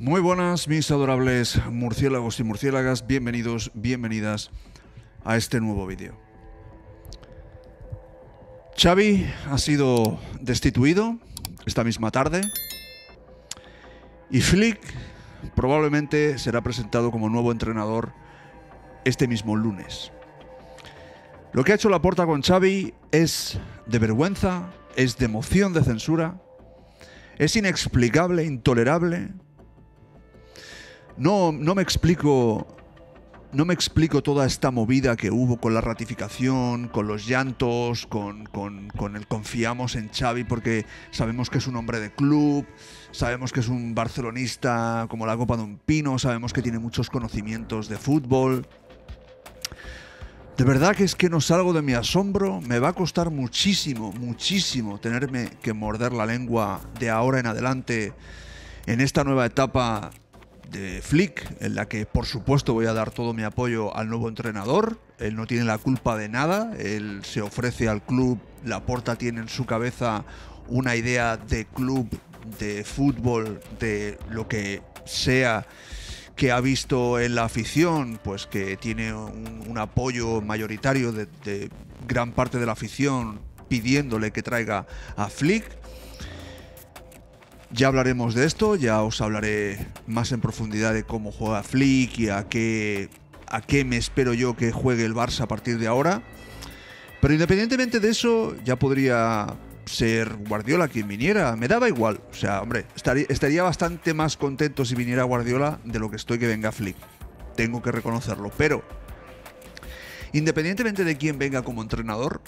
Muy buenas, mis adorables murciélagos y murciélagas, bienvenidos, bienvenidas a este nuevo vídeo. Xavi ha sido destituido esta misma tarde y Flick probablemente será presentado como nuevo entrenador este mismo lunes. Lo que ha hecho la Laporta con Xavi es de vergüenza, es de emoción de censura, es inexplicable, intolerable, no, me explico. No me explico toda esta movida que hubo con la ratificación, con los llantos, con, con el confiamos en Xavi porque sabemos que es un hombre de club, sabemos que es un barcelonista como la copa de un pino, sabemos que tiene muchos conocimientos de fútbol. De verdad que es que no salgo de mi asombro, me va a costar muchísimo, muchísimo tenerme que morder la lengua de ahora en adelante en esta nueva etapa de Flick, en la que por supuesto voy a dar todo mi apoyo al nuevo entrenador. Él no tiene la culpa de nada, él se ofrece al club, porta tiene en su cabeza una idea de club, de fútbol, de lo que sea que ha visto en la afición, pues que tiene un, apoyo mayoritario de gran parte de la afición pidiéndole que traiga a Flick ya hablaremos de esto, ya os hablaré más en profundidad de cómo juega Flick y a qué, a qué me espero yo que juegue el Barça a partir de ahora. Pero independientemente de eso, ya podría ser Guardiola quien viniera. Me daba igual. O sea, hombre, estaría, estaría bastante más contento si viniera Guardiola de lo que estoy que venga Flick. Tengo que reconocerlo. Pero, independientemente de quién venga como entrenador,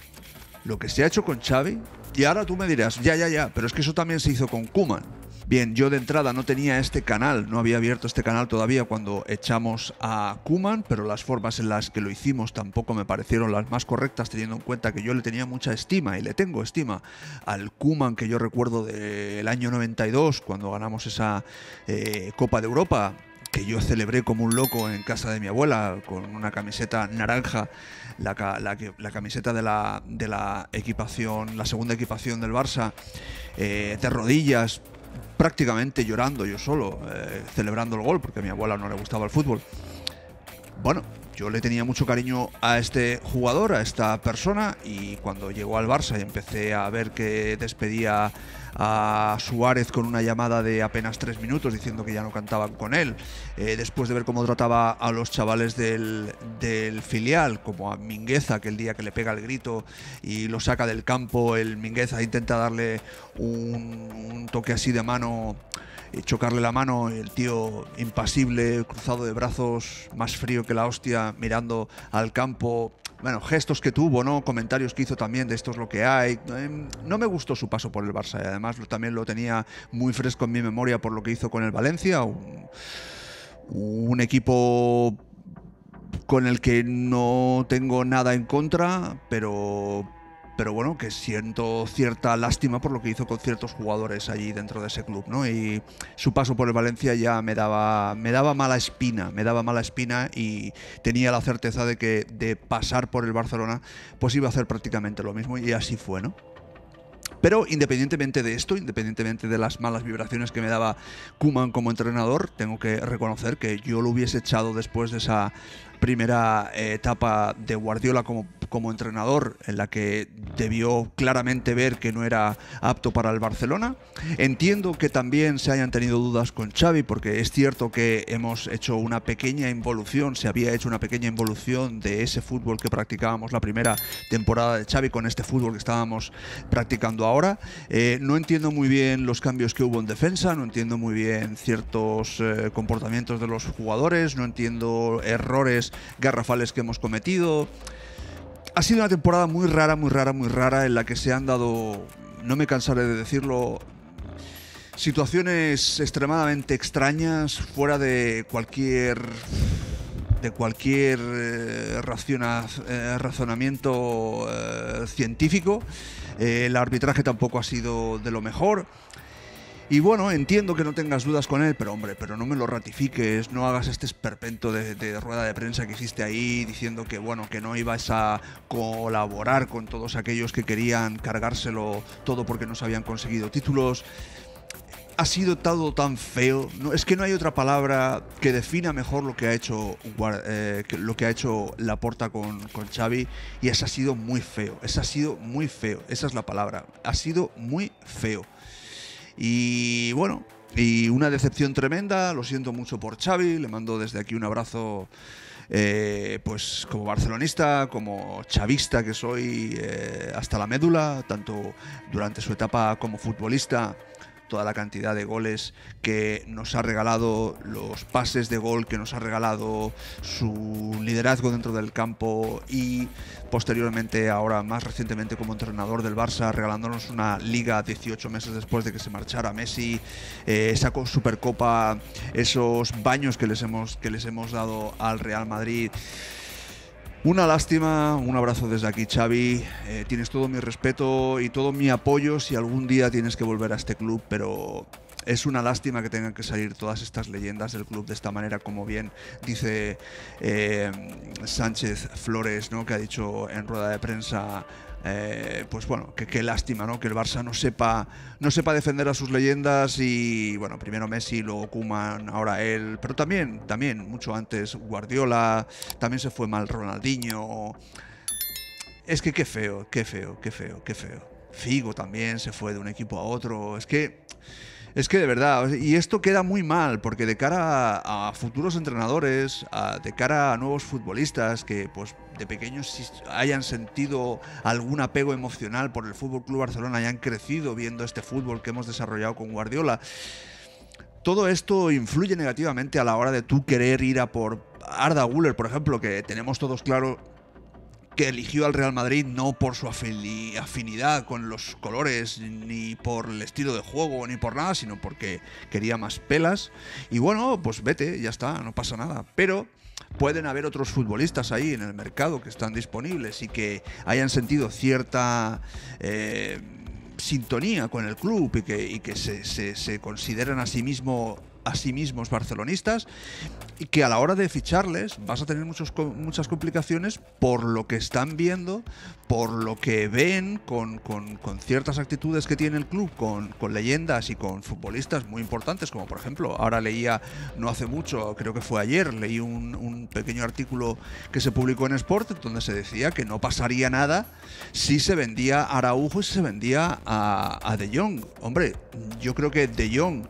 lo que se ha hecho con Xavi y ahora tú me dirás, ya, ya, ya, pero es que eso también se hizo con Kuman. Bien, yo de entrada no tenía este canal, no había abierto este canal todavía cuando echamos a Kuman, pero las formas en las que lo hicimos tampoco me parecieron las más correctas, teniendo en cuenta que yo le tenía mucha estima y le tengo estima al Kuman que yo recuerdo del año 92, cuando ganamos esa eh, Copa de Europa, que yo celebré como un loco en casa de mi abuela con una camiseta naranja la, la, camiseta de la, de la equipación, la segunda equipación del Barça, eh, de rodillas, prácticamente llorando yo solo, eh, celebrando el gol, porque a mi abuela no le gustaba el fútbol. Bueno, yo le tenía mucho cariño a este jugador, a esta persona, y cuando llegó al Barça y empecé a ver que despedía a Suárez con una llamada de apenas tres minutos diciendo que ya no cantaban con él. Eh, después de ver cómo trataba a los chavales del, filial, como a Mingueza, que el día que le pega el grito y lo saca del campo, el Mingueza intenta darle un, un toque así de mano eh, chocarle la mano, el tío impasible, cruzado de brazos, más frío que la hostia, mirando al campo bueno, gestos que tuvo, ¿no? Comentarios que hizo también de esto es lo que hay. Em, no me gustó su paso por el Barça y además también lo tenía muy fresco en mi memoria por lo que hizo con el Valencia. un, un equipo con el que no tengo nada en contra, pero pero bueno, que siento cierta lástima por lo que hizo con ciertos jugadores allí dentro de ese club, ¿no? Y su paso por el Valencia ya me daba, me daba mala espina, me daba mala espina y tenía la certeza de que de pasar por el Barcelona, pues iba a hacer prácticamente lo mismo y así fue, ¿no? Pero independientemente de esto, independientemente de las malas vibraciones que me daba Kuman como entrenador, tengo que reconocer que yo lo hubiese echado después de esa primera eh, etapa de Guardiola como, como entrenador, en la que debió claramente ver que no era apto para el Barcelona. Entiendo que también se hayan tenido dudas con Xavi, porque es cierto que hemos hecho una pequeña involución, se había hecho una pequeña involución de ese fútbol que practicábamos la primera temporada de Xavi con este fútbol que estábamos practicando ahora. Eh, no entiendo muy bien los cambios que hubo en defensa, no entiendo muy bien ciertos eh, comportamientos de los jugadores, no entiendo errores garrafales que hemos cometido. Ha sido una temporada muy rara, muy rara, muy rara en la que se han dado, no me cansaré de decirlo, situaciones extremadamente extrañas, fuera de cualquier de cualquier eh, eh, razonamiento eh, científico. el arbitraje tampoco ha sido de lo mejor. Y bueno, entiendo que no tengas dudas con él, pero hombre, pero no me lo ratifiques, no hagas este esperpento de, rueda de prensa que hiciste ahí diciendo que bueno, que no ibas a colaborar con todos aquellos que querían cargárselo todo porque no se habían conseguido títulos ha sido todo tan feo. No, es que no hay otra palabra que defina mejor lo que ha hecho eh, lo que ha hecho Laporta con, con Xavi. Y esa ha sido muy feo. esa ha sido muy feo. Esa es la palabra. Ha sido muy feo. Y bueno, y una decepción tremenda, lo siento mucho por Xavi, le mando desde aquí un abrazo. Eh, pues como barcelonista, como chavista que soy eh, hasta la médula, tanto durante su etapa como futbolista toda la cantidad de goles que nos ha regalado, los pases de gol que nos ha regalado, su liderazgo dentro del campo y posteriormente, ahora más recientemente como entrenador del Barça, regalándonos una liga 18 meses después de que se marchara Messi, eh, esa Supercopa, esos baños que les hemos, que les hemos dado al Real Madrid. Una lástima, un abrazo desde aquí Xavi, eh, tienes todo mi respeto y todo mi apoyo si algún día tienes que volver a este club, pero es una lástima que tengan que salir todas estas leyendas del club de esta manera, como bien dice eh, Sánchez Flores, ¿no? que ha dicho en rueda de prensa eh, pues bueno, qué lástima, ¿no? Que el Barça no sepa, no sepa defender a sus leyendas y bueno, primero Messi, luego Kuman, ahora él, pero también, también mucho antes Guardiola, también se fue mal Ronaldinho. Es que qué feo, qué feo, qué feo, qué feo. Figo también se fue de un equipo a otro. Es que es que de verdad, y esto queda muy mal, porque de cara a, futuros entrenadores, de cara a nuevos futbolistas que pues de pequeños hayan sentido algún apego emocional por el Fútbol Club Barcelona, hayan crecido viendo este fútbol que hemos desarrollado con Guardiola. Todo esto influye negativamente a la hora de tú querer ir a por Arda Guller, por ejemplo, que tenemos todos claro eligió al Real Madrid no por su afinidad con los colores, ni por el estilo de juego, ni por nada, sino porque quería más pelas. Y bueno, pues vete, ya está, no pasa nada. Pero pueden haber otros futbolistas ahí en el mercado que están disponibles y que hayan sentido cierta... Eh, sintonía con el club y que, se, se, consideran a sí mismo a sí mismos barcelonistas y que a la hora de ficharles vas a tener muchos, muchas complicaciones por lo que están viendo, por lo que ven con, ciertas actitudes que tiene el club, con, leyendas y con futbolistas muy importantes, como por ejemplo, ahora leía no hace mucho, creo que fue ayer, leí un, un pequeño artículo que se publicó en Sport donde se decía que no pasaría nada si se vendía Araujo y se vendía a, De Jong. Hombre, yo creo que De Jong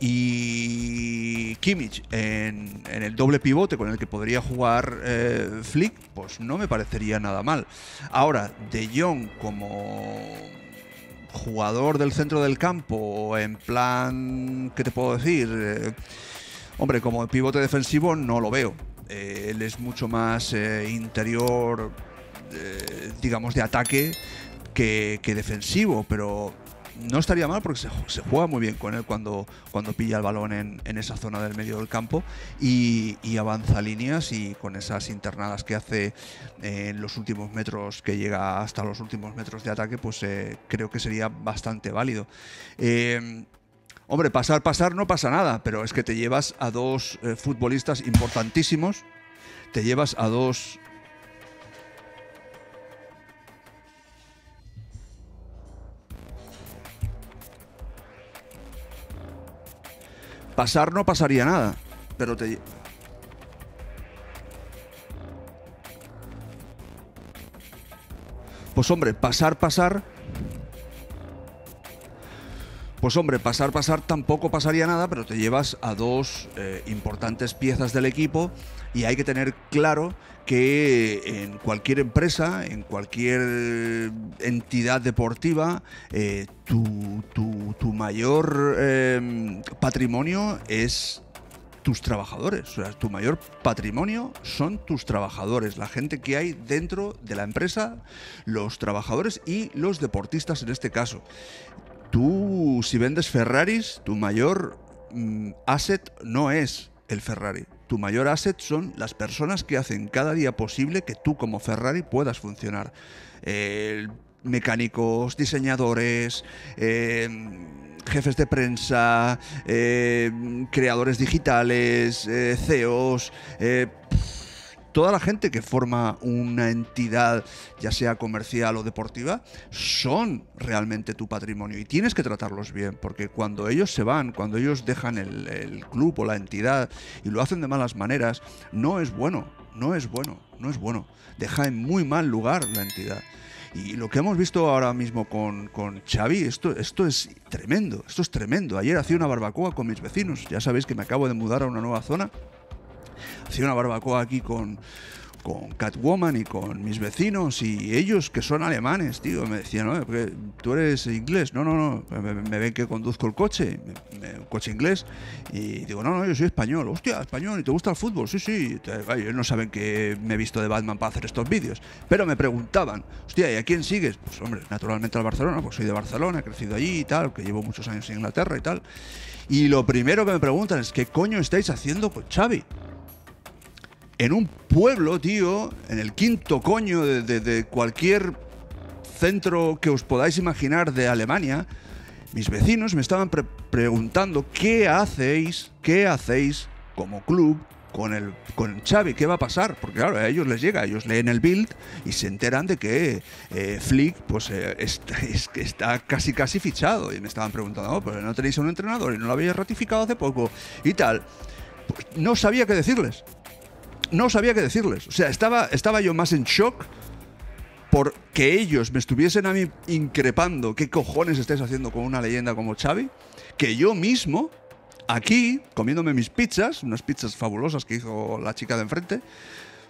y Kimmich en, el doble pivote con el que podría jugar eh, Flick, pues no me parecería nada mal. Ahora, De Jong como jugador del centro del campo, en plan, ¿qué te puedo decir? Eh, hombre, como pivote defensivo no lo veo. Eh, él es mucho más interior eh, digamos, de ataque que, defensivo, pero no estaría mal porque se, juega muy bien con él cuando, cuando pilla el balón en, esa zona del medio del campo y, avanza líneas y con esas internadas que hace eh, en los últimos metros, que llega hasta los últimos metros de ataque, pues eh, creo que sería bastante válido. Hombre, pasar, pasar no pasa nada, pero es que te llevas a dos futbolistas importantísimos, te llevas a dos Pasar no pasaría nada, pero te... Pues hombre, pasar, pasar pues hombre, pasar, pasar tampoco pasaría nada, pero te llevas a dos eh, importantes piezas del equipo y hay que tener claro que en cualquier empresa, en cualquier entidad deportiva, eh, tu, mayor em, patrimonio es tus trabajadores. O sea, tu mayor patrimonio son tus trabajadores, la gente que hay dentro de la empresa, los trabajadores y los deportistas en este caso tú si vendes Ferraris, tu mayor mm, asset no es el Ferrari. Tu mayor asset son las personas que hacen cada día posible que tú como Ferrari puedas funcionar. mecánicos, diseñadores, eh, jefes de prensa, eh, creadores digitales, eh, CEOs toda la gente que forma una entidad, ya sea comercial o deportiva, son realmente tu patrimonio y tienes que tratarlos bien, porque cuando ellos se van, cuando ellos dejan el, club o la entidad y lo hacen de malas maneras, no es bueno, no es bueno, no es bueno. Deja en muy mal lugar la entidad. Y lo que hemos visto ahora mismo con, Xavi, esto, esto es tremendo, esto es tremendo. Ayer hacía una barbacoa con mis vecinos, ya sabéis que me acabo de mudar a una nueva zona hacía una barbacoa aquí con, con Catwoman y con mis vecinos y ellos que son alemanes, tío, me decían, no, tú eres inglés, no, no, no, me, ven que conduzco el coche, un coche inglés, y digo, no, no, yo soy español, hostia, español, ¿y te gusta el fútbol? Sí, sí, ellos no saben que me he visto de Batman para hacer estos vídeos, pero me preguntaban, hostia, ¿y a quién sigues? Pues hombre, naturalmente al Barcelona, pues soy de Barcelona, he crecido allí y tal, que llevo muchos años en Inglaterra y tal, y lo primero que me preguntan es, ¿qué coño estáis haciendo con Xavi? en un pueblo, tío, en el quinto coño de, cualquier centro que os podáis imaginar de Alemania, mis vecinos me estaban preguntando qué hacéis, qué hacéis como club con el con Xavi, ¿qué va a pasar? Porque claro, a ellos les llega, ellos leen el build y se enteran de que eh, Flick pues eh, está, está, casi casi fichado y me estaban preguntando, pues no tenéis un entrenador y no lo habéis ratificado hace poco y tal. Pues no sabía qué decirles no sabía qué decirles. O sea, estaba, estaba yo más en shock por que ellos me estuviesen a mí increpando qué cojones estáis haciendo con una leyenda como Xavi, que yo mismo, aquí, comiéndome mis pizzas, unas pizzas fabulosas que hizo la chica de enfrente,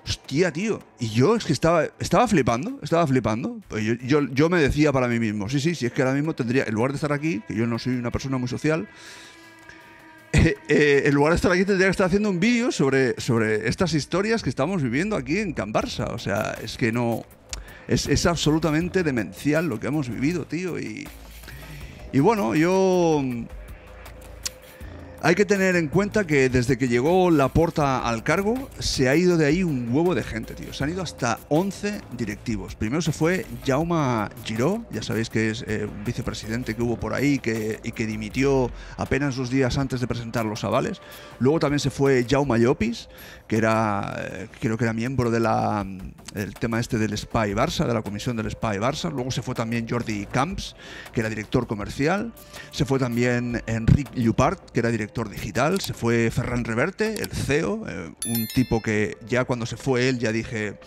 hostia, tío. Y yo es que estaba, estaba flipando, estaba flipando. Pues yo, yo, me decía para mí mismo, sí, sí, sí, es que ahora mismo tendría, en lugar de estar aquí, que yo no soy una persona muy social, eh, eh, el en lugar de estar aquí tendría que estar haciendo un vídeo sobre, sobre estas historias que estamos viviendo aquí en Cambarsa. O sea, es que no... Es, absolutamente demencial lo que hemos vivido, tío. y bueno, yo... Hay que tener en cuenta que desde que llegó Laporta al cargo, se ha ido de ahí un huevo de gente, tío. Se han ido hasta 11 directivos. Primero se fue Jaume Giró, ya sabéis que es eh, un vicepresidente que hubo por ahí que, y que dimitió apenas dos días antes de presentar los avales. Luego también se fue Jaume Llopis, que era, eh, creo que era miembro mm, del tema este del y Barça, de la comisión del y Barça. Luego se fue también Jordi Camps, que era director comercial. Se fue también Enric Lupart, que era director digital. Se fue Ferran Reverte, el CEO, eh, un tipo que ya cuando se fue él ya dije...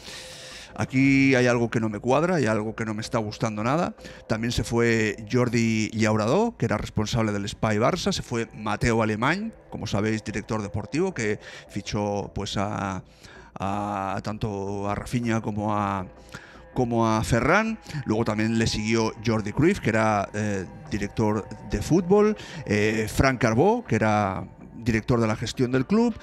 Aquí hay algo que no me cuadra, hay algo que no me está gustando nada. También se fue Jordi Llauradó, que era responsable del Spy Barça, se fue Mateo Alemán, como sabéis, director deportivo, que fichó pues a, a tanto a Rafinha como a como a Ferran. Luego también le siguió Jordi Cruyff, que era eh, director de fútbol, eh, Frank Carbó, que era director de la gestión del club,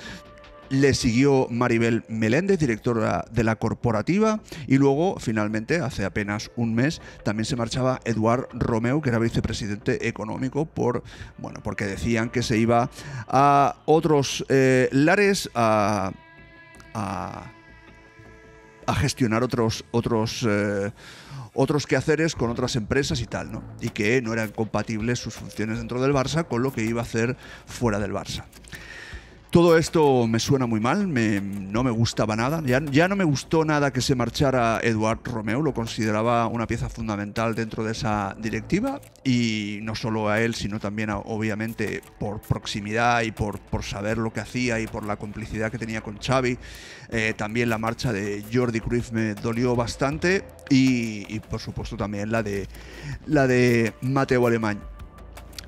le siguió Maribel Meléndez, directora de la corporativa, y luego, finalmente, hace apenas un mes, también se marchaba Eduard Romeu, que era vicepresidente económico, por bueno, porque decían que se iba a otros eh, lares a, gestionar otros otros eh, otros quehaceres con otras empresas y tal, ¿no? Y que no eran compatibles sus funciones dentro del Barça con lo que iba a hacer fuera del Barça. Todo esto me suena muy mal, no me gustaba nada. Ya, no me gustó nada que se marchara Eduard Romeo, lo consideraba una pieza fundamental dentro de esa directiva y no solo a él, sino también obviamente por proximidad y por, por, saber lo que hacía y por la complicidad que tenía con Xavi. Eh, también la marcha de Jordi Cruz me dolió bastante y, por supuesto también la de, la de Mateo Alemán.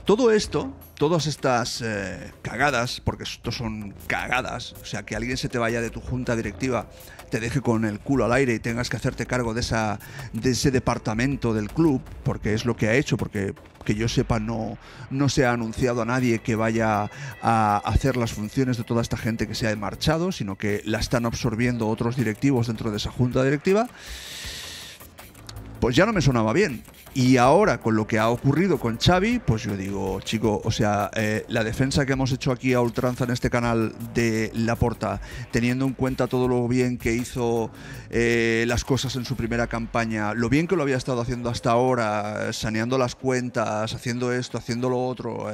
Todo esto todas estas eh, cagadas, porque esto son cagadas, o sea, que alguien se te vaya de tu junta directiva, te deje con el culo al aire y tengas que hacerte cargo de, esa, de ese departamento del club, porque es lo que ha hecho, porque que yo sepa no, no se ha anunciado a nadie que vaya a hacer las funciones de toda esta gente que se ha marchado, sino que la están absorbiendo otros directivos dentro de esa junta directiva pues ya no me sonaba bien. Y ahora, con lo que ha ocurrido con Xavi, pues yo digo, chico, o sea, eh, la defensa que hemos hecho aquí a ultranza en este canal de La Porta, teniendo en cuenta todo lo bien que hizo eh, las cosas en su primera campaña, lo bien que lo había estado haciendo hasta ahora, eh, saneando las cuentas, haciendo esto, haciendo lo otro,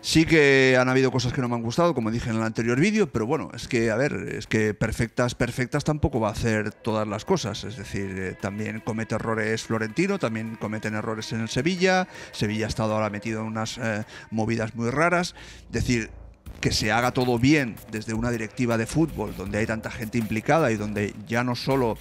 Sí que han habido cosas que no me han gustado, como dije en el anterior vídeo, pero bueno, es que, a ver, es que perfectas, perfectas tampoco va a hacer todas las cosas. Es decir, eh, también comete errores Florentino, también cometen errores en Sevilla. Sevilla ha estado ahora metido en unas eh, movidas muy raras. Es decir, que se haga todo bien desde una directiva de fútbol, donde hay tanta gente implicada y donde ya no solo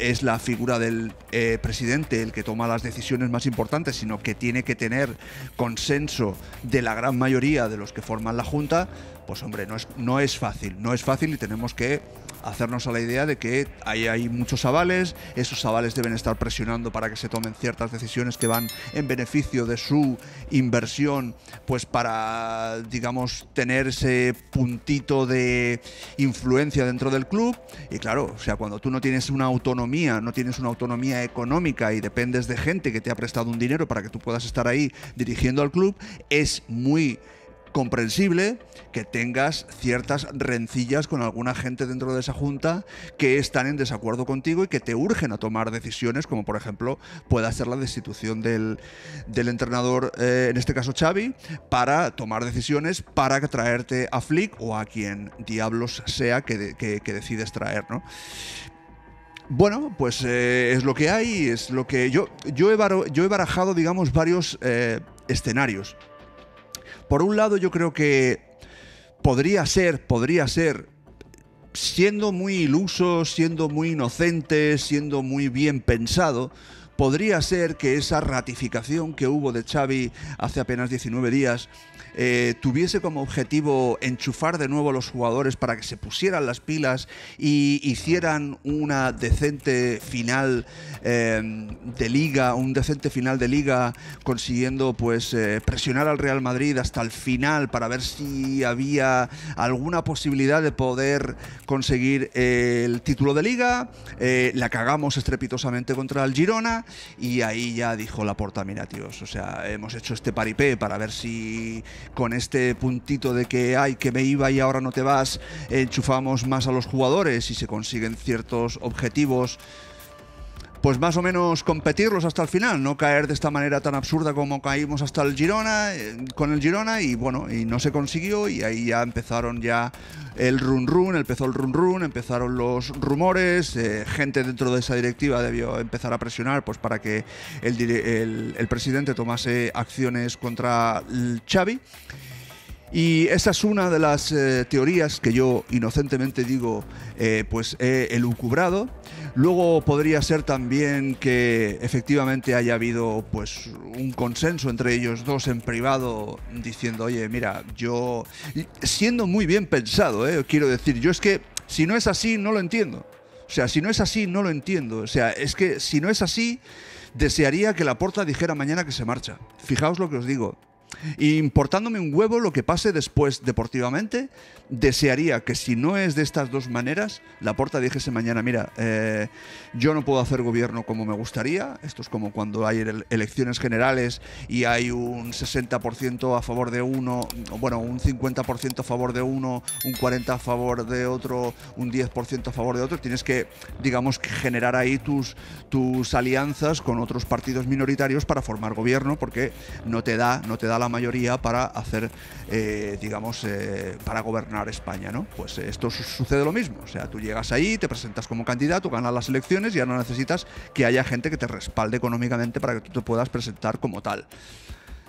es la figura del eh, presidente el que toma las decisiones más importantes, sino que tiene que tener consenso de la gran mayoría de los que forman la Junta, pues hombre, no es, no es fácil, no es fácil y tenemos que hacernos a la idea de que ahí hay muchos avales, esos avales deben estar presionando para que se tomen ciertas decisiones que van en beneficio de su inversión, pues para, digamos, tener ese puntito de influencia dentro del club. Y claro, o sea, cuando tú no tienes una autonomía, no tienes una autonomía económica y dependes de gente que te ha prestado un dinero para que tú puedas estar ahí dirigiendo al club, es muy comprensible que tengas ciertas rencillas con alguna gente dentro de esa junta que están en desacuerdo contigo y que te urgen a tomar decisiones, como por ejemplo pueda ser la destitución del, entrenador, eh, en este caso Xavi, para tomar decisiones para traerte a Flick o a quien diablos sea que, decides traer, ¿no? Bueno, pues eh, es lo que hay, es lo que yo, he, yo he barajado, digamos, varios eh, escenarios por un lado yo creo que podría ser, podría ser, siendo muy iluso, siendo muy inocente, siendo muy bien pensado, podría ser que esa ratificación que hubo de Xavi hace apenas 19 días eh, tuviese como objetivo enchufar de nuevo a los jugadores para que se pusieran las pilas y hicieran una decente final eh, de liga, un decente final de liga, consiguiendo pues eh, presionar al Real Madrid hasta el final para ver si había alguna posibilidad de poder conseguir el título de liga. la cagamos estrepitosamente contra el Girona y ahí ya dijo la porta, mira tíos, o sea, hemos hecho este paripé para ver si con este puntito de que hay que me iba y ahora no te vas, enchufamos más a los jugadores y se consiguen ciertos objetivos pues más o menos competirlos hasta el final, no caer de esta manera tan absurda como caímos hasta el Girona, eh, con el Girona, y bueno, y no se consiguió, y ahí ya empezaron ya el run run, empezó el run run, empezaron los rumores, eh, gente dentro de esa directiva debió empezar a presionar pues para que el, presidente tomase acciones contra el Xavi. Y esa es una de las eh, teorías que yo inocentemente digo, pues he elucubrado Luego podría ser también que efectivamente haya habido pues un consenso entre ellos dos en privado diciendo, oye, mira, yo siendo muy bien pensado, ¿eh? quiero decir, yo es que si no es así, no lo entiendo. O sea, si no es así, no lo entiendo. O sea, es que si no es así, desearía que la porta dijera mañana que se marcha. Fijaos lo que os digo. Importándome un huevo lo que pase después deportivamente, desearía que si no es de estas dos maneras, la porta dijese mañana, mira, eh, yo no puedo hacer gobierno como me gustaría, esto es como cuando hay elecciones generales y hay un 60% a favor de uno, bueno, un 50% a favor de uno, un 40% a favor de otro, un 10% a favor de otro, tienes que, digamos, generar ahí tus, tus alianzas con otros partidos minoritarios para formar gobierno porque no te da, no te da la mayoría para hacer, eh, digamos, eh, para gobernar España, ¿no? Pues esto sucede lo mismo. O sea, tú llegas ahí, te presentas como candidato, ganas las elecciones y ya no necesitas que haya gente que te respalde económicamente para que tú te puedas presentar como tal.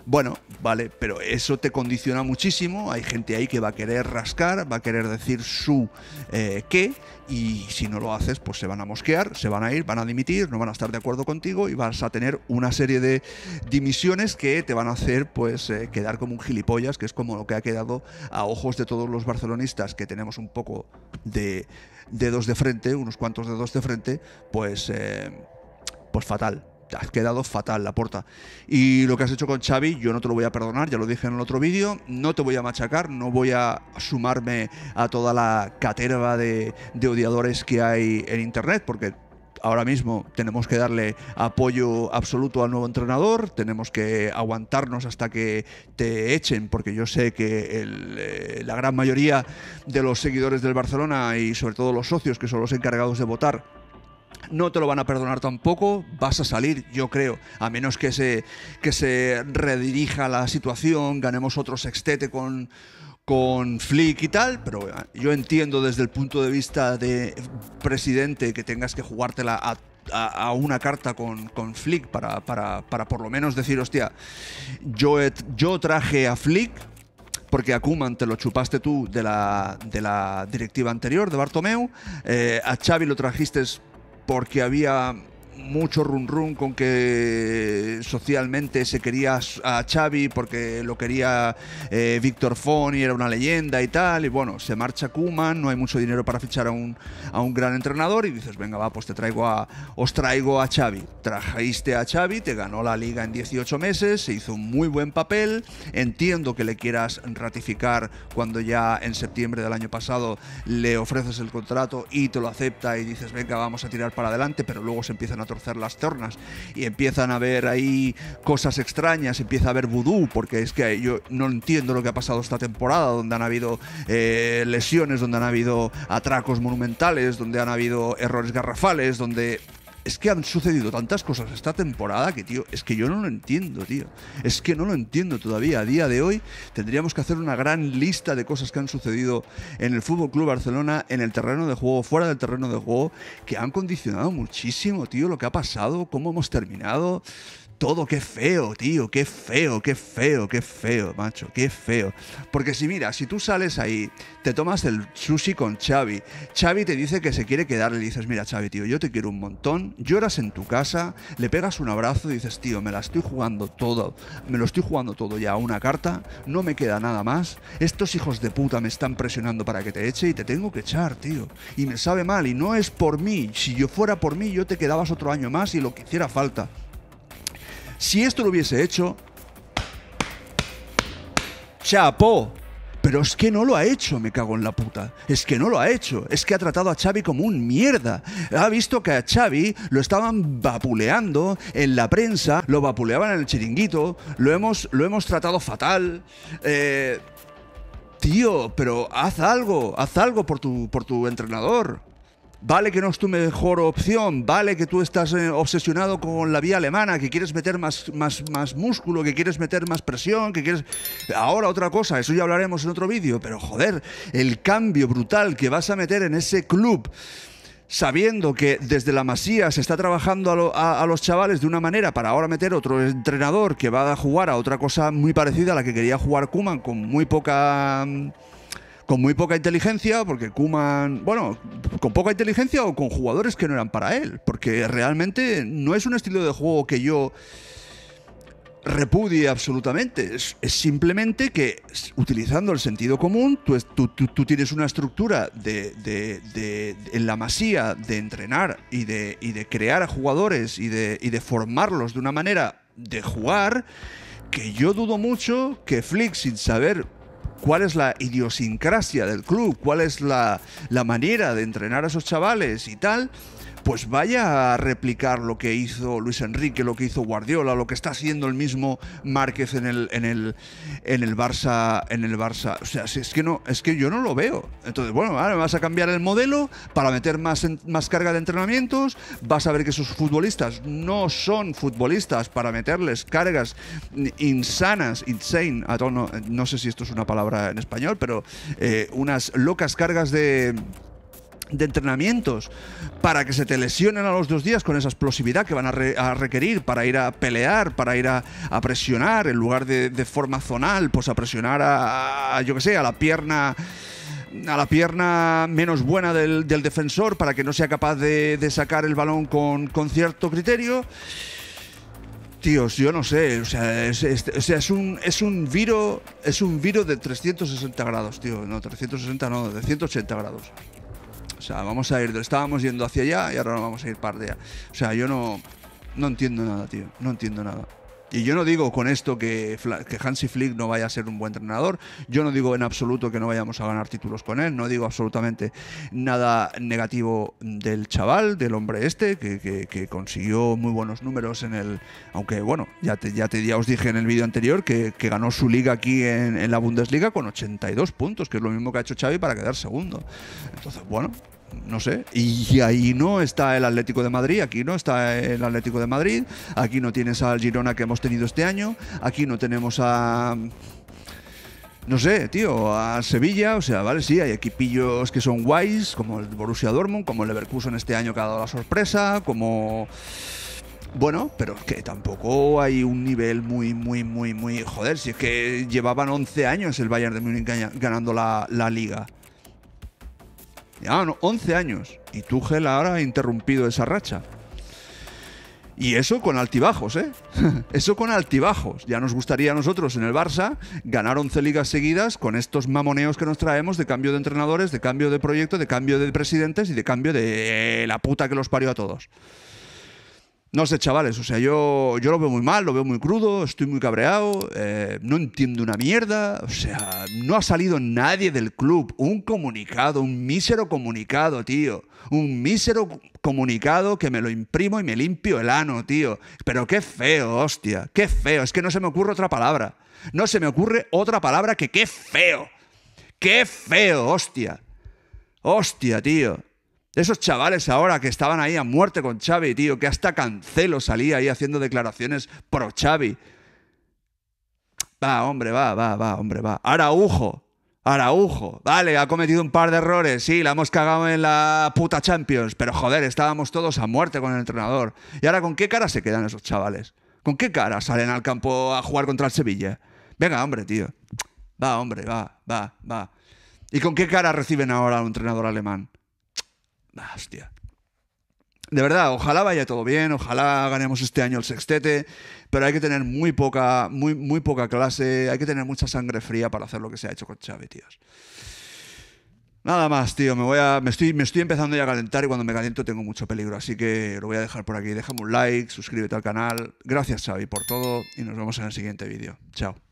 Bueno, vale, pero eso te condiciona muchísimo. Hay gente ahí que va a querer rascar, va a querer decir su eh, qué, y si no lo haces, pues se van a mosquear, se van a ir, van a dimitir, no van a estar de acuerdo contigo y vas a tener una serie de dimisiones que te van a hacer pues eh, quedar como un gilipollas, que es como lo que ha quedado a ojos de todos los barcelonistas que tenemos un poco de dedos de frente, unos cuantos dedos de frente, pues, eh, pues fatal has quedado fatal la puerta. Y lo que has hecho con Xavi, yo no te lo voy a perdonar, ya lo dije en el otro vídeo, no te voy a machacar, no voy a sumarme a toda la caterva de, odiadores que hay en Internet, porque ahora mismo tenemos que darle apoyo absoluto al nuevo entrenador, tenemos que aguantarnos hasta que te echen, porque yo sé que eh, la gran mayoría de los seguidores del Barcelona y sobre todo los socios que son los encargados de votar, no te lo van a perdonar tampoco, vas a salir, yo creo, a menos que se, que se redirija la situación, ganemos otro sextete con, con Flick y tal, pero yo entiendo desde el punto de vista de presidente que tengas que jugártela a una carta con, Flick para, para, por lo menos decir, hostia, yo, yo traje a Flick porque a Kuman te lo chupaste tú de la, de la directiva anterior, de Bartomeu, eh, a Xavi lo trajiste porque había mucho run run con que socialmente se quería a Xavi porque lo quería eh, Víctor Víctor y era una leyenda y tal, y bueno, se marcha Kuman, no hay mucho dinero para fichar a un, a un gran entrenador y dices, venga, va, pues te traigo a, os traigo a Xavi. Trajiste a Xavi, te ganó la liga en 18 meses, se hizo un muy buen papel, entiendo que le quieras ratificar cuando ya en septiembre del año pasado le ofreces el contrato y te lo acepta y dices, venga, vamos a tirar para adelante, pero luego se empiezan a torcer las tornas y empiezan a ver ahí cosas extrañas, empieza a haber vudú, porque es que yo no entiendo lo que ha pasado esta temporada, donde han habido eh, lesiones, donde han habido atracos monumentales, donde han habido errores garrafales, donde es que han sucedido tantas cosas esta temporada que, tío, es que yo no lo entiendo, tío. Es que no lo entiendo todavía. A día de hoy tendríamos que hacer una gran lista de cosas que han sucedido en el Fútbol Club Barcelona, en el terreno de juego, fuera del terreno de juego, que han condicionado muchísimo, tío, lo que ha pasado, cómo hemos terminado todo, qué feo, tío, qué feo, qué feo, qué feo, macho, qué feo. Porque si mira, si tú sales ahí, te tomas el sushi con Xavi, Xavi te dice que se quiere quedar, le dices, mira Xavi, tío, yo te quiero un montón, lloras en tu casa, le pegas un abrazo y dices, tío, me la estoy jugando todo, me lo estoy jugando todo ya a una carta, no me queda nada más, estos hijos de puta me están presionando para que te eche y te tengo que echar, tío, y me sabe mal, y no es por mí, si yo fuera por mí yo te quedabas otro año más y lo que hiciera falta. Si esto lo hubiese hecho, chapo. Pero es que no lo ha hecho, me cago en la puta. Es que no lo ha hecho. Es que ha tratado a Xavi como un mierda. Ha visto que a Xavi lo estaban vapuleando en la prensa, lo vapuleaban en el chiringuito, lo hemos, lo hemos tratado fatal. Eh, tío, pero haz algo, haz algo por tu, por tu entrenador. Vale que no es tu mejor opción, vale que tú estás eh, obsesionado con la vía alemana, que quieres meter más, más, más músculo, que quieres meter más presión, que quieres... Ahora otra cosa, eso ya hablaremos en otro vídeo, pero joder, el cambio brutal que vas a meter en ese club sabiendo que desde la Masía se está trabajando a, a, los chavales de una manera para ahora meter otro entrenador que va a jugar a otra cosa muy parecida a la que quería jugar Kuman con muy poca mm, con muy poca inteligencia, porque Kuman, bueno, con poca inteligencia o con jugadores que no eran para él, porque realmente no es un estilo de juego que yo repudie absolutamente, es, simplemente que utilizando el sentido común, tú, tienes una estructura de, de, de, en la masía de entrenar y de, de crear a jugadores y de, y de formarlos de una manera de jugar que yo dudo mucho que Flick, sin saber cuál es la idiosincrasia del club, cuál es la, la manera de entrenar a esos chavales y tal pues vaya a replicar lo que hizo Luis Enrique, lo que hizo Guardiola, lo que está haciendo el mismo Márquez en el, en el, en el Barça, en el Barça. O sea, es que no, es que yo no lo veo. Entonces, bueno, ahora vas a cambiar el modelo para meter más, más carga de entrenamientos, vas a ver que esos futbolistas no son futbolistas para meterles cargas insanas, insane, no, no sé si esto es una palabra en español, pero eh, unas locas cargas de de entrenamientos para que se te lesionen a los dos días con esa explosividad que van a, requerir para ir a pelear, para ir a, presionar, en lugar de, forma zonal, pues a presionar a, yo que sé, a la pierna a la pierna menos buena del, defensor para que no sea capaz de, sacar el balón con, cierto criterio. Tíos, yo no sé, o sea, es, un, es un viro, es un viro de 360 grados, tío, no, 360 no, de 180 grados. O sea, vamos a ir, estábamos yendo hacia allá y ahora vamos a ir para allá. O sea, yo no, no entiendo nada, tío. No entiendo nada. Y yo no digo con esto que, que Hansi Flick no vaya a ser un buen entrenador, yo no digo en absoluto que no vayamos a ganar títulos con él, no digo absolutamente nada negativo del chaval, del hombre este, que, que, consiguió muy buenos números en el... Aunque bueno, ya, ya, te, os dije en el vídeo anterior que, ganó su liga aquí en, en la Bundesliga con 82 puntos, que es lo mismo que ha hecho Xavi para quedar segundo. Entonces, bueno, no sé. Y ahí no está el Atlético de Madrid, aquí no está el Atlético de Madrid, aquí no tienes al Girona que hemos tenido este año, aquí no tenemos a... No sé, tío, a Sevilla, o sea, vale, sí, hay equipillos que son guays, como el Borussia Dortmund, como el Leverkusen este año que ha dado la sorpresa, como... Bueno, pero es que tampoco hay un nivel muy, muy, muy, muy... Joder, si es que llevaban 11 años el Bayern de Múnich ganando la, la liga. Ah, no, 11 años. Y Tuchel ahora ha interrumpido esa racha. Y eso con altibajos, ¿eh? Eso con altibajos. Ya nos gustaría a nosotros en el Barça ganar 11 ligas seguidas con estos mamoneos que nos traemos de cambio de entrenadores, de cambio de proyecto, de cambio de presidentes y de cambio de eh, la puta que los parió a todos. No sé, chavales, o sea, yo, yo lo veo muy mal, lo veo muy crudo, estoy muy cabreado, eh, no entiendo una mierda, o sea, no ha salido nadie del club, un comunicado, un mísero comunicado, tío, un mísero comunicado que me lo imprimo y me limpio el ano, tío, pero qué feo, hostia, qué feo, es que no se me ocurre otra palabra, no se me ocurre otra palabra que qué feo, qué feo, hostia, hostia, tío. Esos chavales ahora que estaban ahí a muerte con Xavi, tío, que hasta Cancelo salía ahí haciendo declaraciones pro Xavi. Va, hombre, va, va, va, hombre, va. Araujo, Araujo, vale, ha cometido un par de errores, sí, la hemos cagado en la puta Champions, pero joder, estábamos todos a muerte con el entrenador. ¿Y ahora con qué cara se quedan esos chavales? ¿Con qué cara salen al campo a jugar contra el Sevilla? Venga, hombre, tío. Va, hombre, va, va, va. ¿Y con qué cara reciben ahora a un entrenador alemán? Ah, De verdad, ojalá vaya todo bien, ojalá ganemos este año el sextete, pero hay que tener muy poca, muy, muy poca clase, hay que tener mucha sangre fría para hacer lo que se ha hecho con Xavi, tíos. Nada más, tío. Me, voy a, me, estoy, me estoy empezando ya a calentar y cuando me caliento tengo mucho peligro. Así que lo voy a dejar por aquí. Déjame un like, suscríbete al canal. Gracias, Xavi, por todo y nos vemos en el siguiente vídeo. Chao.